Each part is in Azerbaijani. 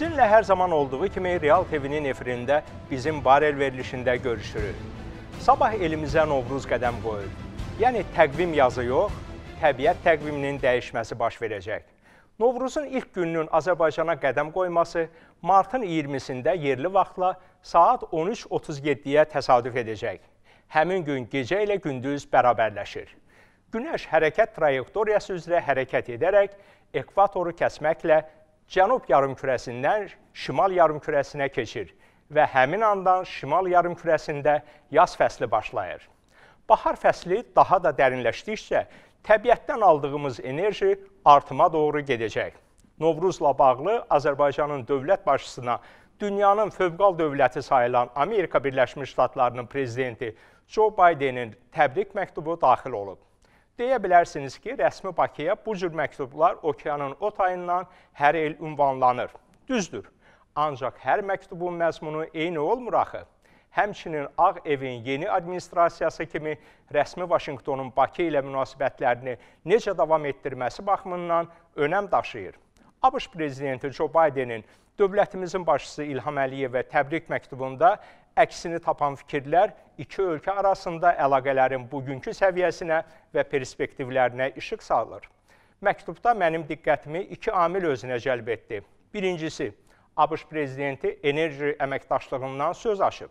Sizinlə hər zaman olduğu kimi Real TV-nin efirində bizim barel verilişində görüşürük. Sabah elimizə Novruz qədəm qoyur. Yəni təqvim yazı yox, təbiət təqviminin dəyişməsi baş verəcək. Novruzun ilk gününün Azərbaycana qədəm qoyması martın 20-sində yerli vaxtla saat 13:37-yə təsadüf edəcək. Həmin gün gecə ilə gündüz bərabərləşir. Günəş hərəkət trayektoriyası üzrə hərəkət edərək ekvatoru kəsməklə cənub yarımkürəsindən şimal yarımkürəsinə keçir və həmin andan şimal yarımkürəsində yaz fəsli başlayır. Bahar fəsli daha da dərinləşdikcə təbiətdən aldığımız enerji artıma doğru gedəcək. Novruzla bağlı Azərbaycanın dövlət başçısına dünyanın fövqal dövləti sayılan Amerika Birləşmiş Ştatlarının prezidenti Joe Bidenin təbrik məktubu daxil olub. Deyə bilərsiniz ki, rəsmi Bakıya bu cür məktublar okeanın o tayından hər il ünvanlanır. Düzdür, ancaq hər məktubun məzmunu eyni olmur axı. Həmçinin Ağ Evin yeni administrasiyası kimi rəsmi Vaşinqtonun Bakı ilə münasibətlərini necə davam etdirməsi baxımından önəm daşıyır. ABŞ Prezidenti Joe Bidenin dövlətimizin başçısı İlham Əliyevə təbrik məktubunda əksini tapan fikirlər iki ölkə arasında əlaqələrin bugünkü səviyyəsinə və perspektivlərinə işıq salır. Məktubda mənim diqqətimi iki amil özünə cəlb etdi. Birincisi, ABŞ prezidenti enerji əməkdaşlığından söz açıb.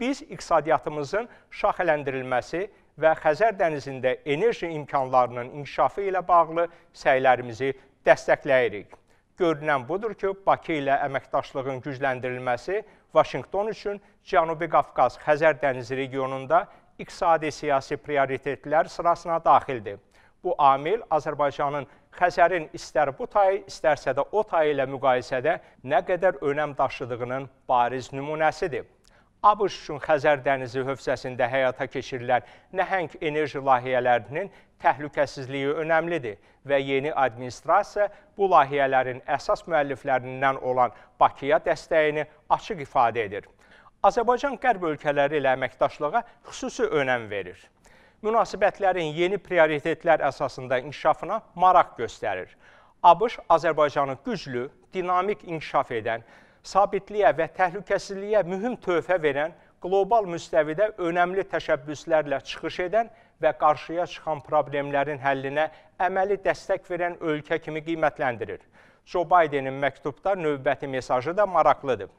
Biz iqtisadiyyatımızın şaxələndirilməsi və Xəzər dənizində enerji imkanlarının inkişafı ilə bağlı səylərimizi dəstəkləyirik. Görünən budur ki, Bakı ilə əməkdaşlığın gücləndirilməsi Vaşinqton üçün Cənubi Qafqaz Xəzər dənizi regionunda iqtisadi-siyasi prioritetlər sırasına daxildir. Bu amil Azərbaycanın Xəzərin istər bu tayı, istərsə də o tayı ilə müqayisədə nə qədər önəm daşıdığının bariz nümunəsidir. ABŞ üçün Xəzər dənizi hövzəsində həyata keçirilən nəhəng enerji layihələrinin təhlükəsizliyi önəmlidir və yeni administrasiya bu layihələrin əsas müəlliflərindən olan Bakıya dəstəyini açıq ifadə edir. Azərbaycan qərb ölkələri ilə əməkdaşlığa xüsusi önəm verir. Münasibətlərin yeni prioritetlər əsasında inkişafına maraq göstərir. ABŞ Azərbaycanı güclü, dinamik inkişaf edən, sabitliyə və təhlükəsizliyə mühüm tövhə verən, qlobal müstəvidə önəmli təşəbbüslərlə çıxış edən və qarşıya çıxan problemlərin həllinə əməli dəstək verən ölkə kimi qiymətləndirir. Joe Bidenin məktubda növbəti mesajı da maraqlıdır.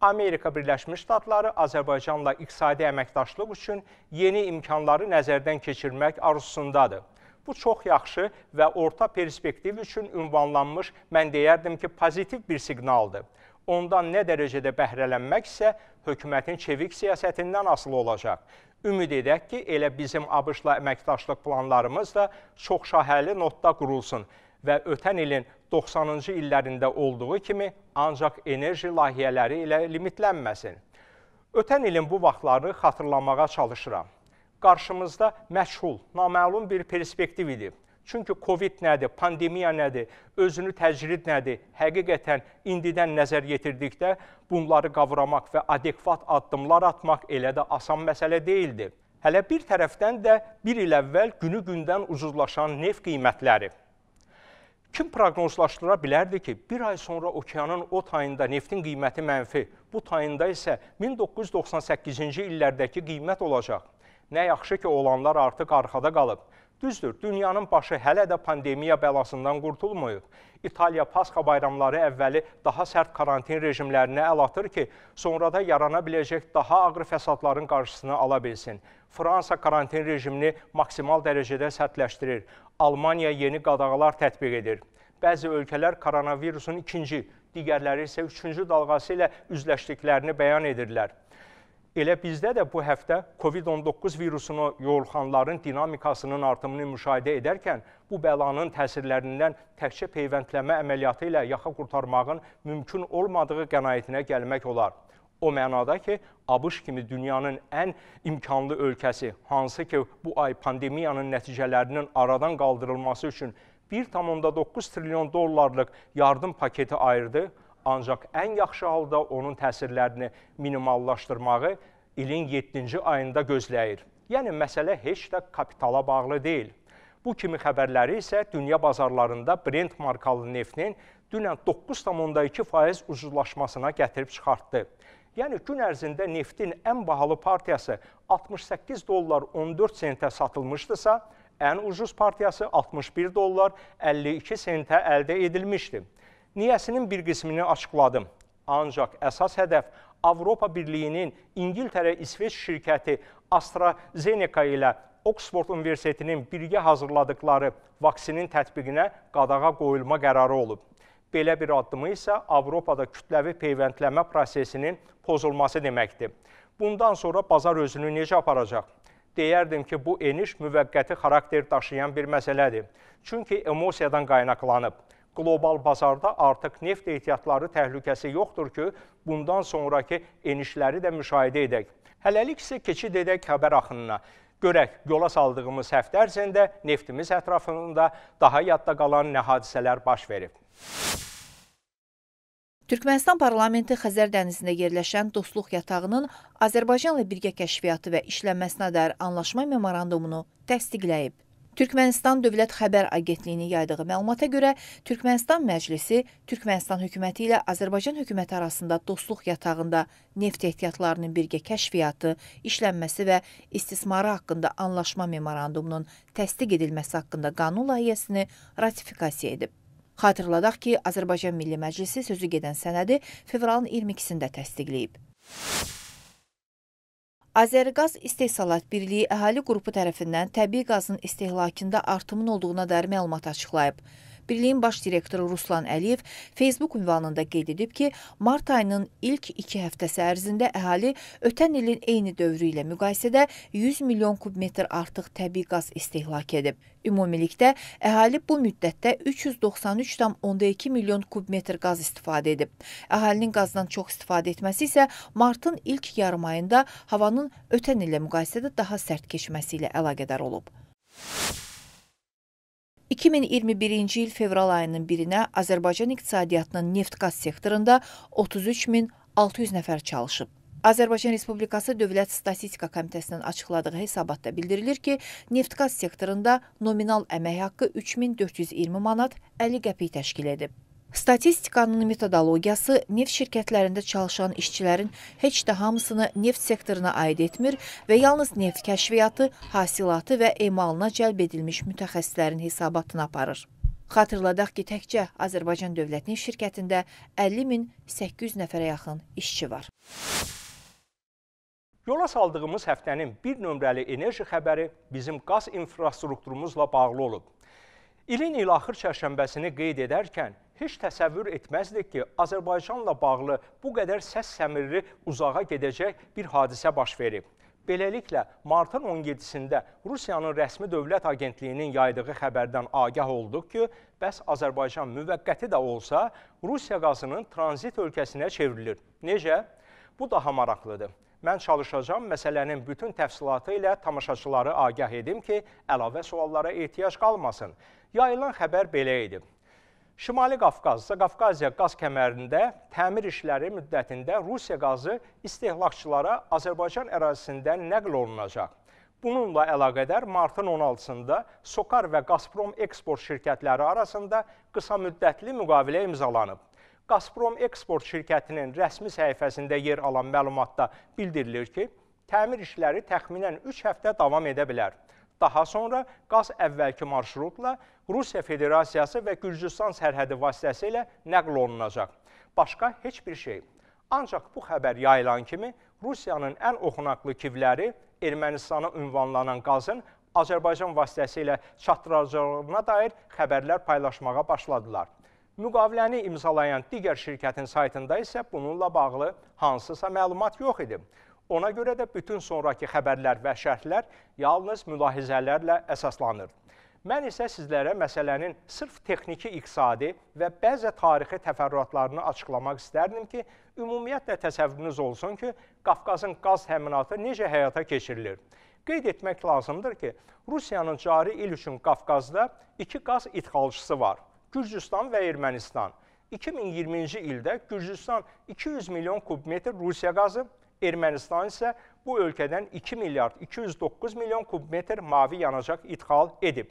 Amerika Birləşmiş Ştatları Azərbaycanla iqtisadi əməkdaşlıq üçün yeni imkanları nəzərdən keçirmək arzusundadır. Bu çox yaxşı və orta perspektiv üçün ünvanlanmış, mən deyərdim ki, pozitiv bir siqnaldır ondan nə dərəcədə bəhrələnməksə, hökumətin çevik siyasətindən asılı olacaq. Ümid edək ki, elə bizim ABŞ-la əməkdaşlıq planlarımız da çox şahəli notda qurulsun və ötən ilin 90-cı illərində olduğu kimi ancaq enerji layihələri ilə limitlənməsin. Ötən ilin bu vaxtları xatırlamağa çalışıram. Qarşımızda məçhul, naməlum bir perspektiv idi. Çünki Covid nədir, pandemiya nədir, özünü təcrid nədir, həqiqətən indidən nəzər yetirdikdə bunları qavramaq və adekvat addımlar atmaq elə də asan məsələ deyildi. Hələ bir tərəfdən də bir il əvvəl günü gündən ucuzlaşan neft qiymətləri. Kim proqnozlaşdıra bilərdi ki, bir ay sonra okeanın o tayında neftin qiyməti mənfi, bu tayında isə 1998-ci illərdəki qiymət olacaq. Nə yaxşı ki, olanlar artıq arxada qalıb. Düzdür, dünyanın başı hələ də pandemiya bəlasından qurtulmayıb. İtaliya Pasxa bayramları əvvəli daha sərt karantin rejimlərinə əl atır ki, sonrada yarana biləcək daha ağır fəsadların qarşısını ala bilsin. Fransa karantin rejimini maksimal dərəcədə sərtləşdirir. Almaniya yeni qadağalar tətbiq edir. Bəzi ölkələr koronavirusun ikinci, digərləri isə üçüncü dalğası ilə üzləşdiklərini bəyan edirlər. Elə bizdə də bu həftə COVID-19 virusunu yoluxanların dinamikasının artımını müşahidə edərkən bu bəlanın təsirlərindən təkcə peyvəndləmə əməliyyatı ilə yaxa qurtarmağın mümkün olmadığı qənaətinə gəlmək olar. O mənada ki, ABŞ kimi dünyanın ən imkanlı ölkəsi, hansı ki, bu ay pandemiyanın nəticələrinin aradan qaldırılması üçün 1,9 trilyon dollarlıq yardım paketi ayırdı, Ancaq ən yaxşı halda onun təsirlərini minimallaşdırmağı ilin 7-ci ayında gözləyir. Yəni, məsələ heç də kapitala bağlı deyil. Bu kimi xəbərləri isə dünya bazarlarında Brent markalı neftin dünən 9,2% ucuzlaşmasına gətirib çıxartdı. Yəni, gün ərzində neftin ən bahalı partiyası 68 dollar 14 sentə satılmışdısa, ən ucuz partiyası 61 dollar 52 sentə əldə edilmişdi. Niyəsinin bir qismini açıqladım. Ancaq əsas hədəf Avropa Birliyinin İngiltərə İsveç şirkəti AstraZeneca ilə Oxford Universitetinin birgə hazırladıkları vaksinin tətbiqinə qadağa qoyulma qərarı olub. Belə bir addımı isə Avropada kütləvi peyvəndləmə prosesinin pozulması deməkdir. Bundan sonra bazar özünü necə aparacaq? Deyərdim ki, bu eniş müvəqqəti xarakter daşıyan bir məsələdir. Çünki emosiyadan qaynaqlanıb. Qlobal bazarda artıq neft ehtiyatları təhlükəsi yoxdur ki, bundan sonrakı enişləri də müşahidə edək. Hələlik isə keçid edək xəbər axınına. Görək, yola saldığımız həftə ərzində neftimiz ətrafında daha yadda qalan nə hadisələr baş verib. Türkmənistan parlamenti Xəzər dənizində yerləşən Dostluq yatağının Azərbaycanla birgə kəşfiyyatı və işlənməsinə dair anlaşma memorandumunu təsdiqləyib. Türkmənistan Dövlət Xəbər Agentliyinin yaydığı məlumata görə Türkmənistan Məclisi Türkmənistan hökuməti ilə Azərbaycan hökuməti arasında dostluq yatağında neft ehtiyatlarının birgə kəşfiyyatı, işlənməsi və istismarı haqqında anlaşma memorandumunun təsdiq edilməsi haqqında qanun layihəsini ratifikasiya edib. Xatırladaq ki, Azərbaycan Milli Məclisi sözü gedən sənədi fevralın 22-sində təsdiqləyib. Azərqaz İstehsalat Birliyi əhali qrupu tərəfindən təbii qazın istehlakında artımın olduğuna dair məlumat açıqlayıb. Birliyin baş direktoru Ruslan Əliyev Facebook ünvanında qeyd edib ki, mart ayının ilk 2 həftəsi ərzində əhali ötən ilin eyni dövrü ilə müqayisədə 100 milyon kubmetr artıq təbii qaz istehlak edib. Ümumilikdə əhali bu müddətdə 393,2 milyon kubmetr qaz istifadə edib. Əhalinin qazdan çox istifadə etməsi isə martın ilk yarım ayında havanın ötən ilə müqayisədə daha sərt keçməsi ilə əlaqədar olub. 2021-ci il fevral ayının 1-nə Azərbaycan iqtisadiyyatının neft-qaz sektorunda 33600 nəfər çalışıb. Azərbaycan Respublikası Dövlət Statistika Komitəsinin açıqladığı hesabatda bildirilir ki, neft-qaz sektorunda nominal əmək haqqı 3420 manat 50 qəpik təşkil edib. Statistikanın metodologiyası neft şirkətlərində çalışan işçilərin heç də hamısını neft sektoruna aid etmir və yalnız neft kəşfiyyatı, hasilatı və emalına cəlb edilmiş mütəxəssislərin hesabatını aparır. Xatırladaq ki, təkcə Azərbaycan dövlətinin şirkətində 50.800 nəfərə yaxın işçi var. Yola saldığımız həftənin bir nömrəli enerji xəbəri bizim qaz infrastrukturumuzla bağlı olub. İlin il axır çərşənbəsini qeyd edərkən heç təsəvvür etməzdik ki, Azərbaycanla bağlı bu qədər səs səmirli uzağa gedəcək bir hadisə baş verib. Beləliklə, martın 17-sində Rusiyanın rəsmi dövlət agentliyinin yaydığı xəbərdən agah olduq ki, bəs Azərbaycan müvəqqəti də olsa, Rusiya qazının tranzit ölkəsinə çevrilir. Necə? Bu daha maraqlıdır. Mən çalışacağam məsələnin bütün təfsilatı ilə tamaşaçıları agah edim ki, əlavə suallara ehtiyac qalmasın. Yayılan xəbər belə idi. Şimali Qafqazda, Qafqaziya qaz kəmərində təmir işləri müddətində Rusiya qazı istehlakçılara Azərbaycan ərazisindən nəql olunacaq. Bununla əlaqədar martın 16-sında Sokar və Gazprom eksport şirkətləri arasında qısa müddətli müqavilə imzalanıb. Qazprom Eksport şirkətinin rəsmi səhifəsində yer alan məlumatda bildirilir ki, təmir işləri təxminən 3 həftə davam edə bilər. Daha sonra qaz əvvəlki marşrutla Rusiya Federasiyası və Gürcüstan sərhədi vasitəsilə nəql olunacaq. Başqa heç bir şey. Ancaq bu xəbər yayılan kimi Rusiyanın ən oxunaqlı kivləri Ermənistana ünvanlanan qazın Azərbaycan vasitəsilə çatdıracağına dair xəbərlər paylaşmağa başladılar. Müqaviləni imzalayan digər şirkətin saytında isə bununla bağlı hansısa məlumat yox idi. Ona görə də bütün sonrakı xəbərlər və şərhlər yalnız mülahizələrlə əsaslanır. Mən isə sizlərə məsələnin sırf texniki, iqtisadi və bəzə tarixi təfərrüatlarını açıqlamaq istərdim ki, ümumiyyətlə təsəvvürünüz olsun ki, Qafqazın qaz təminatı necə həyata keçirilir. Qeyd etmək lazımdır ki, Rusiyanın cari il üçün Qafqazda iki qaz idxalçısı var. Gürcüstan və Ermənistan. 2020-ci ildə Gürcüstan 200 milyon kubmetr Rusiya qazı, Ermənistan isə bu ölkədən 2 milyard 209 milyon kubmetr mavi yanacaq idxal edib.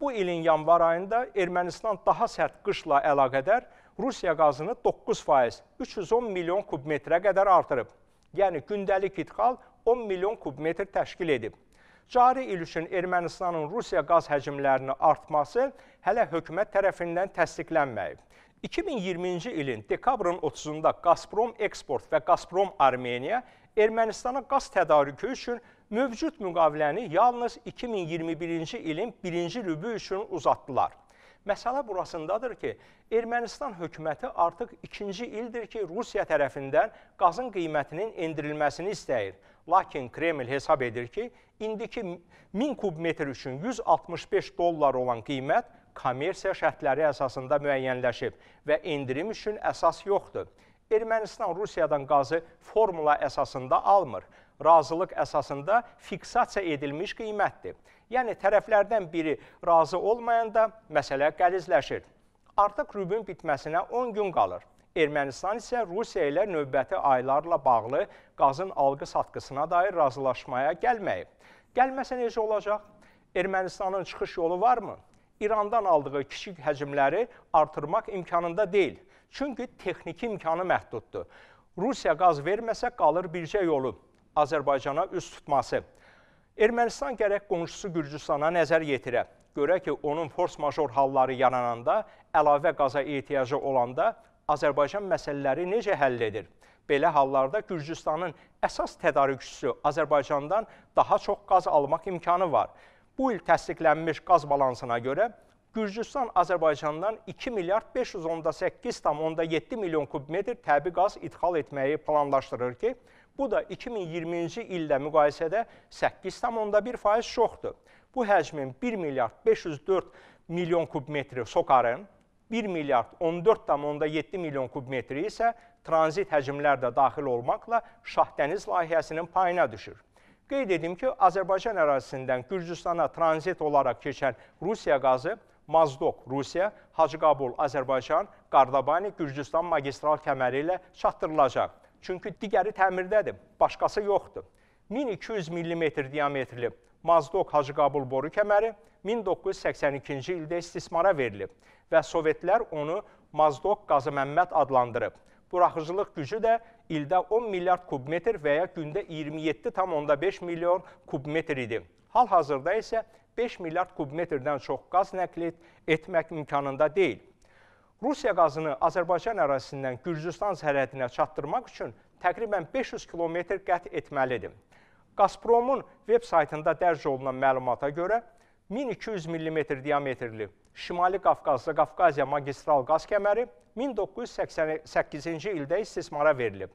Bu ilin yanvar ayında Ermənistan daha sərt qışla əlaqədar Rusiya qazını 9%, 310 milyon kubmetrə qədər artırıb. Yəni gündəlik idxal 10 milyon kubmetr təşkil edib. Cari il üçün Ermənistanın Rusiya qaz həcmlərinin artması hələ hökumət tərəfindən təsdiqlənməyib. 2020-ci ilin dekabrın 30-da Qazprom Eksport və Qazprom Armeniya Ermənistana qaz tədarükü üçün mövcud müqaviləni yalnız 2021-ci ilin birinci rübü üçün uzatdılar. Məsələ burasındadır ki, Ermənistan hökuməti artıq ikinci ildir ki, Rusiya tərəfindən qazın qiymətinin endirilməsini istəyir. Lakin Kreml hesab edir ki, indiki 1000 kubmetr üçün 165 dollar olan qiymət kommersiya şərtləri əsasında müəyyənləşib və endirim üçün əsas yoxdur. Ermənistan Rusiyadan qazı formula əsasında almır. Razılıq əsasında fiksasiya edilmiş qiymətdir. Yəni tərəflərdən biri razı olmayanda məsələ qəlizləşir. Artıq rübün bitməsinə 10 gün qalır. Ermənistan isə Rusiya ilə növbəti aylarla bağlı qazın alqı-satqısına dair razılaşmaya gəlməyib. Gəlməsə necə olacaq? Ermənistanın çıxış yolu varmı? İrandan aldığı kiçik həcmləri artırmaq imkanında deyil. Çünki texniki imkanı məhduddur. Rusiya qaz verməsə qalır bircə yolu Azərbaycana üst tutması. Ermənistan gərək qonşusu Gürcüstana nəzər yetirə. Görə ki, onun fors major halları yarananda, əlavə qaza ehtiyacı olanda Azərbaycan məsələləri necə həll edir? Belə hallarda Gürcüstanın əsas tədarükçüsü Azərbaycandan daha çox qaz almaq imkanı var. Bu il təsdiqlənmiş qaz balansına görə Gürcüstan Azərbaycandan 2 milyard 518,7 milyon kubmetr təbii qaz idxal etməyi planlaşdırır ki, bu da 2020-ci ildə müqayisədə 8,1% çoxdur. Bu həcmin 1 milyard 504 milyon kubmetri Sokarın, 1 milyard 14,7 milyon kubmetri isə tranzit həcmlər də daxil olmaqla Şahdəniz layihəsinin payına düşür. Qeyd edim ki, Azərbaycan ərazisindən Gürcüstana tranzit olaraq keçən Rusiya qazı Mazdok Rusiya, Hacıqabul Azərbaycan, Qardabani Gürcüstan magistral kəməri ilə çatdırılacaq. Çünki digəri təmirdədir, başqası yoxdur. 1200 mm diametrli Mazdok Hacıqabul boru kəməri 1982-ci ildə istismara verilib və Sovetlər onu Mazdok Qazıməmməd adlandırıb. Buraxıcılıq gücü də ildə 10 milyard kubmetr və ya gündə 27,5 milyon kubmetr idi. Hal-hazırda isə 5 milyard kubmetrdən çox qaz nəqli etmək imkanında deyil. Rusiya qazını Azərbaycan ərazisindən Gürcüstan sərhədinə çatdırmaq üçün təqribən 500 kilometr qət etməlidir. Qazpromun veb saytında dərc olunan məlumata görə 1200 mm diametrli Şimali Qafqazda Qafqaziya magistral qaz kəməri 1988-ci ildə istismara verilib.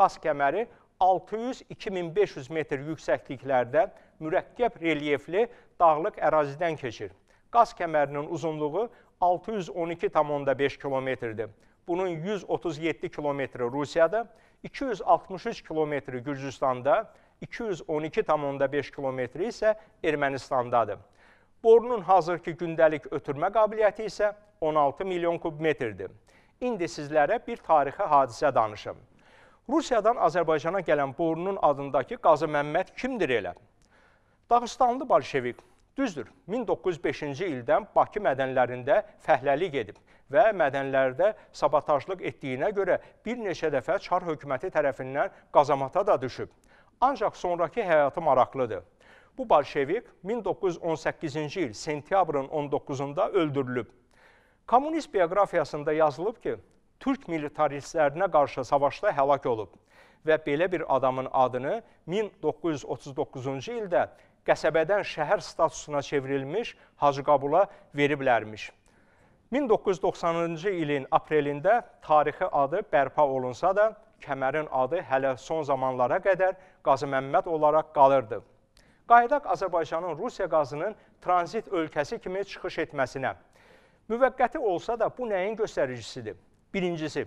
Qaz kəməri 600-2500 metr yüksəkliklərdə mürəkkəb relyefli dağlıq ərazidən keçir. Qaz kəmərinin uzunluğu 612,5 kilometrdir. Bunun 137 kilometri Rusiyada, 263 kilometri Gürcüstanda, 212,5 kilometri isə Ermənistandadır. Borunun hazırki gündəlik ötürmə qabiliyyəti isə 16 milyon kubmetrdir. İndi sizlərə bir tarixi hadisə danışım. Rusiyadan Azərbaycana gələn borunun adındakı Qazı Məmməd kimdir elə? Dağıstanlı Balşevik. Düzdür, 1905-ci ildən Bakı mədənlərində fəhləlik edib və mədənlərdə sabatajlıq etdiyinə görə bir neçə dəfə çar hökuməti tərəfindən qazamata da düşüb. Ancaq sonraki həyatı maraqlıdır. Bu bolşevik 1918-ci il sentyabrın 19-da öldürülüb. Kommunist bioqrafiyasında yazılıb ki, türk militaristlərinə qarşı savaşda həlak olub və belə bir adamın adını 1939-cu ildə qəsəbədən şəhər statusuna çevrilmiş Hacı Qabula veriblərmiş. 1990-cı ilin aprelində tarixi adı bərpa olunsa da, kəmərin adı hələ son zamanlara qədər Qazı Məmməd olaraq qalırdı. Qayıdaq Azərbaycanın Rusiya qazının tranzit ölkəsi kimi çıxış etməsinə. Müvəqqəti olsa da bu nəyin göstəricisidir? Birincisi,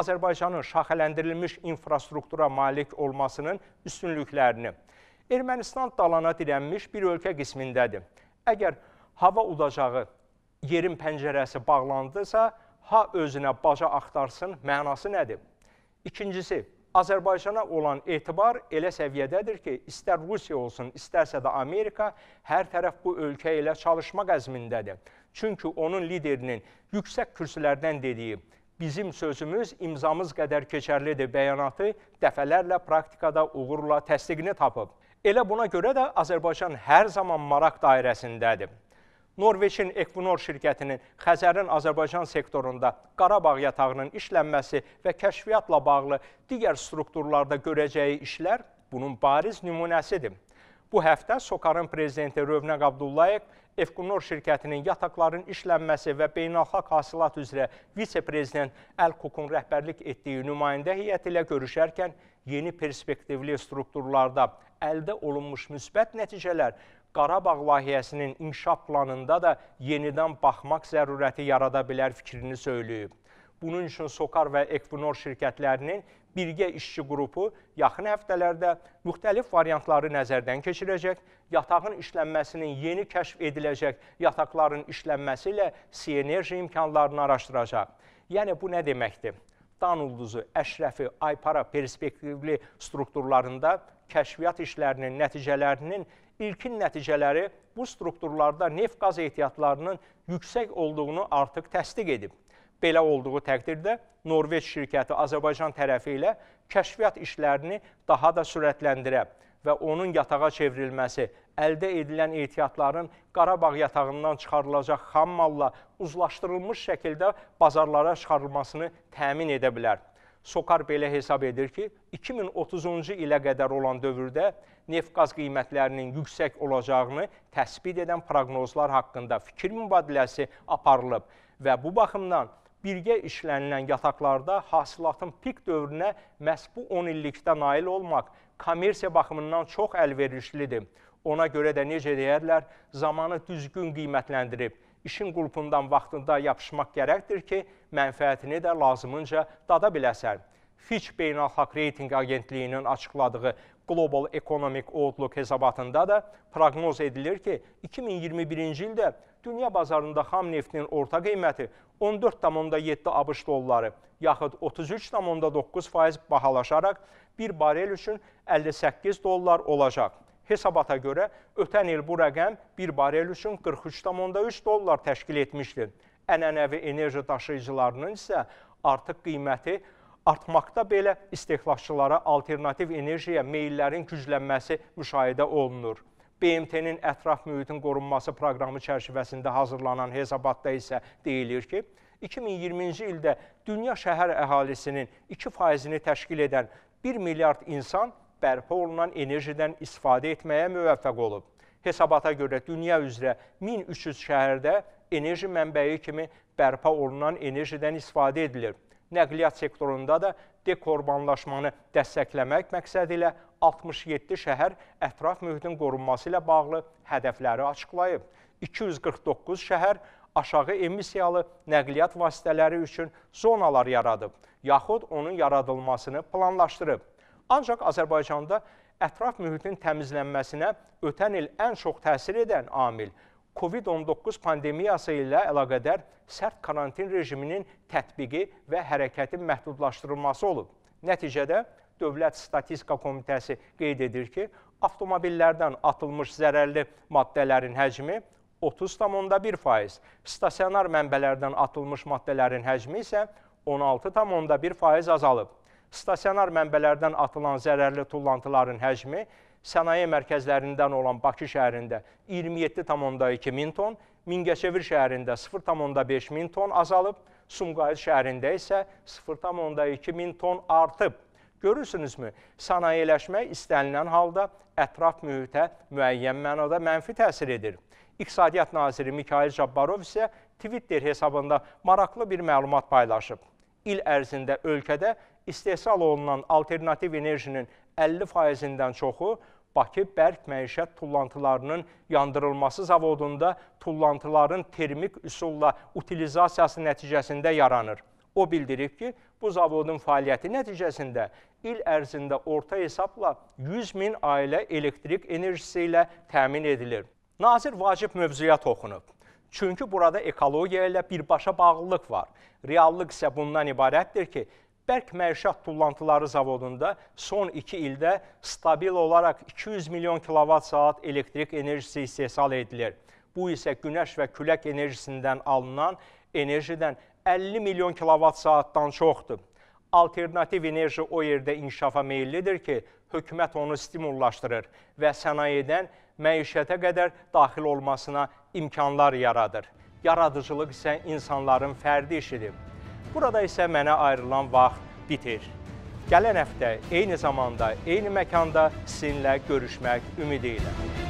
Azərbaycanın şaxələndirilmiş infrastruktura malik olmasının üstünlüklərini. Ermənistan dalana dirənmiş bir ölkə qismindədir. Əgər hava udacağı yerin pəncərəsi bağlandısa, ha özünə baca axtarsın mənası nədir? İkincisi, Azərbaycana olan etibar elə səviyyədədir ki, istər Rusiya olsun, istərsə də Amerika, hər tərəf bu ölkə ilə çalışma qəzmindədir. Çünki onun liderinin yüksək kürsülərdən dediyi bizim sözümüz imzamız qədər keçərlidir bəyanatı dəfələrlə praktikada uğurla təsdiqini tapıb. Elə buna görə də Azərbaycan hər zaman maraq dairəsindədir. Norveçin Equinor şirkətinin Xəzərin Azərbaycan sektorunda Qarabağ yatağının işlənməsi və kəşfiyyatla bağlı digər strukturlarda görəcəyi işlər bunun bariz nümunəsidir. Bu həftə Sokarın prezidenti Rövnəq Abdullayev Equinor şirkətinin yataqların işlənməsi və beynəlxalq hasilat üzrə vitse-prezident Əl Kukun rəhbərlik etdiyi nümayəndə heyəti ilə görüşərkən yeni perspektivli strukturlarda əldə olunmuş müsbət nəticələr Qarabağ layihəsinin inkişaf planında da yenidən baxmaq zərurəti yarada bilər fikrini söyləyib. Bunun üçün Sokar və Ekvinor şirkətlərinin birgə işçi qrupu yaxın həftələrdə müxtəlif variantları nəzərdən keçirəcək, yatağın işlənməsinin yeni kəşf ediləcək yataqların işlənməsi ilə sinerji imkanlarını araşdıracaq. Yəni, bu nə deməkdir? Dan ulduzu, əşrəfi, aypara perspektivli strukturlarında kəşfiyyat işlərinin nəticələrinin İlkin nəticələri bu strukturlarda neft-qaz ehtiyatlarının yüksək olduğunu artıq təsdiq edib. Belə olduğu təqdirdə Norveç şirkəti Azərbaycan tərəfi ilə kəşfiyyat işlərini daha da sürətləndirə və onun yatağa çevrilməsi, əldə edilən ehtiyatların Qarabağ yatağından çıxarılacaq xammalla uzlaşdırılmış şəkildə bazarlara çıxarılmasını təmin edə bilər. Sokar belə hesab edir ki, 2030-cu ilə qədər olan dövrdə neft-qaz qiymətlərinin yüksək olacağını təsbit edən proqnozlar haqqında fikir mübadiləsi aparılıb və bu baxımdan birgə işlənilən yataqlarda hasilatın pik dövrünə məhz bu 10 illikdə nail olmaq kommersiya baxımından çox əlverişlidir. Ona görə də necə deyərlər, zamanı düzgün qiymətləndirib, işin qulpundan vaxtında yapışmaq gərəkdir ki, mənfəətini də lazımınca dada biləsən. Fitch Beynəlxalq Reyting Agentliyinin açıqladığı Global Economic Outlook hesabatında da proqnoz edilir ki, 2021-ci ildə dünya bazarında xam neftinin orta qiyməti 14,7 ABŞ dolları, yaxud 33,9% bahalaşaraq bir barel üçün 58 dollar olacaq. Hesabata görə ötən il bu rəqəm bir barel üçün 43,3 dollar təşkil etmişdir. Ənənəvi enerji daşıyıcılarının isə artıq qiyməti 43,3 artmaqda belə istehlakçılara alternativ enerjiyə meyllərin güclənməsi müşahidə olunur. BMT-nin ətraf mühitin qorunması proqramı çərçivəsində hazırlanan hesabatda isə deyilir ki, 2020-ci ildə dünya şəhər əhalisinin 2%-ni təşkil edən 1 milyard insan bərpa olunan enerjidən istifadə etməyə müvəffəq olub. Hesabata görə dünya üzrə 1300 şəhərdə enerji mənbəyi kimi bərpa olunan enerjidən istifadə edilir nəqliyyat sektorunda da dekorbanlaşmanı dəstəkləmək məqsədi ilə 67 şəhər ətraf mühitin qorunması ilə bağlı hədəfləri açıqlayıb. 249 şəhər aşağı emissiyalı nəqliyyat vasitələri üçün zonalar yaradıb, yaxud onun yaradılmasını planlaşdırıb. Ancaq Azərbaycanda ətraf mühitin təmizlənməsinə ötən il ən çox təsir edən amil – COVID-19 pandemiyası ilə əlaqədar sərt karantin rejiminin tətbiqi və hərəkətin məhdudlaşdırılması olub. Nəticədə Dövlət Statistika Komitəsi qeyd edir ki, avtomobillərdən atılmış zərərli maddələrin həcmi 30,1%, stasionar mənbələrdən atılmış maddələrin həcmi isə 16,1% azalıb. Stasionar mənbələrdən atılan zərərli tullantıların həcmi 0,1%, sənaye mərkəzlərindən olan Bakı şəhərində 27,2 min ton, Mingəçevir şəhərində 0,5 min ton azalıb, Sumqayıt şəhərində isə 0,2 min ton artıb. Görürsünüzmü, sanayələşmə istənilən halda ətraf mühitə müəyyən mənada mənfi təsir edir. İqtisadiyyat naziri Mikail Cabbarov isə Twitter hesabında maraqlı bir məlumat paylaşıb. İl ərzində ölkədə istehsal olunan alternativ enerjinin 50%-dən çoxu Bakı bərk məişət tullantılarının yandırılması zavodunda tullantıların termik üsulla utilizasiyası nəticəsində yaranır. O bildirib ki, bu zavodun fəaliyyəti nəticəsində il ərzində orta hesabla 100 min ailə elektrik enerjisi ilə təmin edilir. Nazir vacib mövzuya toxunub. Çünki burada ekologiya ilə birbaşa bağlılıq var. Reallıq isə bundan ibarətdir ki, Bərk Məişət Tullantıları Zavodunda son 2 ildə stabil olaraq 200 milyon kilovat saat elektrik enerjisi istehsal edilir. Bu isə günəş və külək enerjisindən alınan enerjidən 50 milyon kilovat saatdan çoxdur. Alternativ enerji o yerdə inkişafa meyillidir ki, hökumət onu stimullaşdırır və sənayedən məişətə qədər daxil olmasına imkanlar yaradır. Yaradıcılıq isə insanların fərdi işidir. Burada isə mənə ayrılan vaxt bitir. Gələn həftə eyni zamanda, eyni məkanda sizinlə görüşmək ümidi ilə.